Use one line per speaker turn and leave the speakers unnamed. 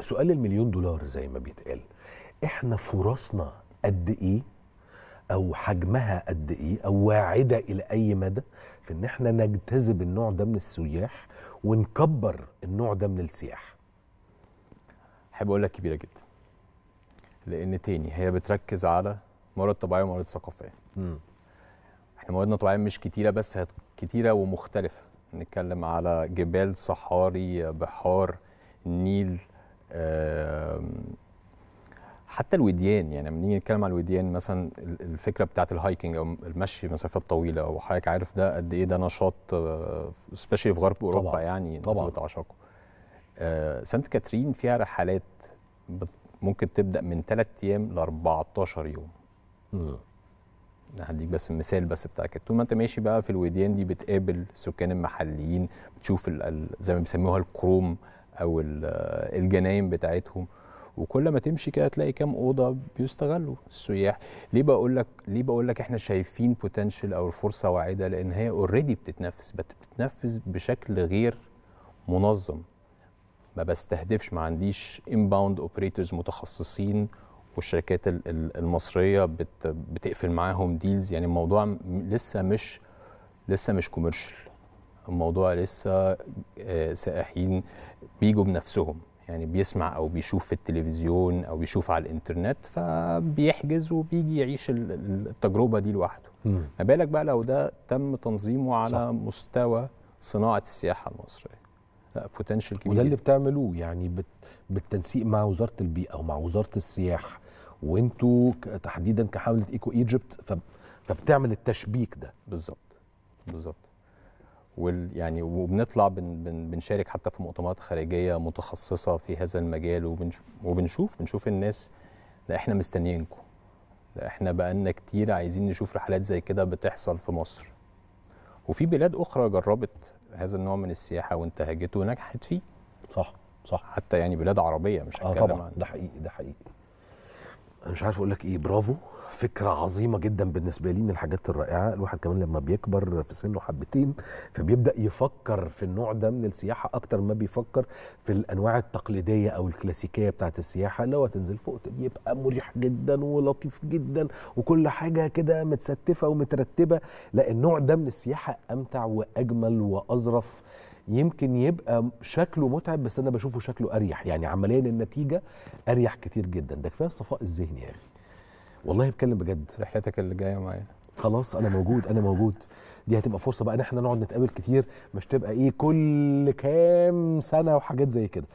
سؤال المليون دولار زي ما بيتقال احنا فرصنا قد ايه او حجمها قد ايه او واعده الى اي مدى في ان احنا نجتذب النوع ده من السياح ونكبر النوع ده من السياح
احب اقول لك كبيره جدا لان تاني هي بتركز على موارد طبيعيه وموارد ثقافيه احنا مواردنا طبيعيه مش كتيره بس هي كتيره ومختلفه نتكلم على جبال صحاري بحار النيل حتى الوديان يعني لما نيجي نتكلم على الوديان مثلا الفكره بتاعت الهايكنج او المشي مسافات طويله وحضرتك عارف ده قد ايه ده نشاط سبيشالي آه، في غرب اوروبا طبعا. يعني طبعا بتعشقه آه، سانت كاترين فيها رحلات ممكن تبدا من 3 ايام ل 14 يوم امم هديك بس المثال بس بتاعك طول ما انت ماشي بقى في الوديان دي بتقابل السكان المحليين بتشوف زي ما بيسموها الكروم او الجناين بتاعتهم وكل ما تمشي كده تلاقي كام اوضه بيستغلوا السياح ليه بقول لك ليه بقول لك احنا شايفين بوتنشال او الفرصه واعده لان هي اوريدي بتتنفس بتتنفس بشكل غير منظم ما بستهدفش ما عنديش انباوند اوبريتورز متخصصين والشركات المصريه بتقفل معاهم ديلز يعني الموضوع لسه مش لسه مش كوميرشال الموضوع لسه آه، سائحين بيجوا بنفسهم يعني بيسمع او بيشوف في التلفزيون او بيشوف على الانترنت فبيحجز وبيجي يعيش التجربه دي لوحده ما بالك بقى لو ده تم تنظيمه على صح. مستوى صناعه السياحه المصريه لا بوتنشال كبير وده اللي
بتعملوه يعني بت... بالتنسيق مع وزاره البيئه ومع وزاره السياحه وانتوا تحديدا كحمله ايكو ايجيبت فبتعمل التشبيك ده بالظبط بالظبط
وال يعني وبنطلع بن بن بنشارك حتى في مؤتمرات خارجيه متخصصه في هذا المجال وبنشوف وبنشوف بنشوف الناس لا احنا مستنيينكم لا احنا بقالنا كتير عايزين نشوف رحلات زي كده بتحصل في مصر وفي بلاد اخرى جربت هذا النوع من السياحه وانتهجته ونجحت فيه صح صح حتى
يعني بلاد عربيه مش آه هتكلم آه طبعا عن... ده حقيقي ده حقيقي انا مش عارف اقول لك ايه برافو فكره عظيمه جدا بالنسبه لي من الحاجات الرائعه الواحد كمان لما بيكبر في سنه حبتين فبيبدا يفكر في النوع ده من السياحه اكتر ما بيفكر في الانواع التقليديه او الكلاسيكيه بتاعه السياحه لو تنزل فوق بيبقى مريح جدا ولطيف جدا وكل حاجه كده متستفه ومترتبه لا النوع ده من السياحه امتع واجمل واظرف يمكن يبقى شكله متعب بس انا بشوفه شكله اريح يعني عمليا النتيجه اريح كتير جدا ده كفايه الصفاء الذهني يا اخي والله بتكلم بجد رحلتك اللي جايه معايا خلاص انا موجود انا موجود دي هتبقى فرصه بقى ان احنا نقعد نتقابل كتير مش تبقى ايه كل كام سنه وحاجات زي كده